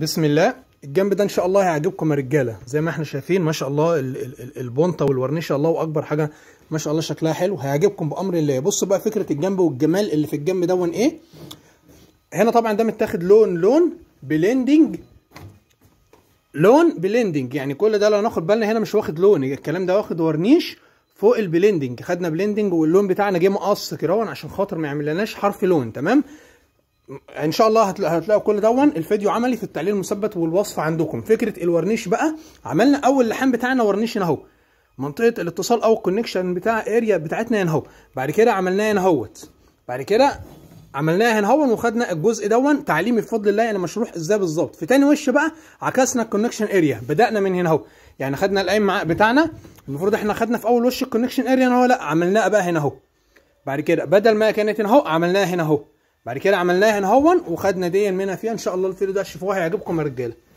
بسم الله الجنب ده ان شاء الله هيعجبكم يا رجاله زي ما احنا شايفين ما شاء الله البونطه والورنيشه الله اكبر حاجه ما شاء الله شكلها حلو هيعجبكم بامر الله بصوا بقى فكره الجنب والجمال اللي في الجنب دون ايه هنا طبعا ده متاخد لون لون بليندنج لون بليندنج يعني كل ده لو ناخد بالنا هنا مش واخد لون الكلام ده واخد ورنيش فوق البليندنج خدنا بليندنج واللون بتاعنا جه مقص كراون عشان خاطر ما يعملناش حرف لون تمام ان شاء الله هتلاقوا هتلاقوا كل دون الفيديو عملي في التعليق المثبت والوصف عندكم فكره الورنيش بقى عملنا اول لحام بتاعنا ورنيش هنا اهو منطقه الاتصال او الكونكشن بتاع اريا بتاعتنا هنا اهو بعد كده عملناه هنا اهوت بعد كده عملناها هنا اهو وخدنا الجزء دون تعليمي بفضل الله يعني مشروح ازاي بالظبط في تاني وش بقى عكسنا الكونكشن اريا بدانا من هنا اهو يعني خدنا الايم بتاعنا المفروض احنا خدنا في اول وش الكونكشن اريا هنا لا عملناها بقى هنا اهو بعد كده بدل ما كانت هنا اهو عملناها هنا اهو بعد كده عملناها هون وخدنا دي منها فيها ان شاء الله الفيديو ده شوفوه هيعجبكم يا رجاله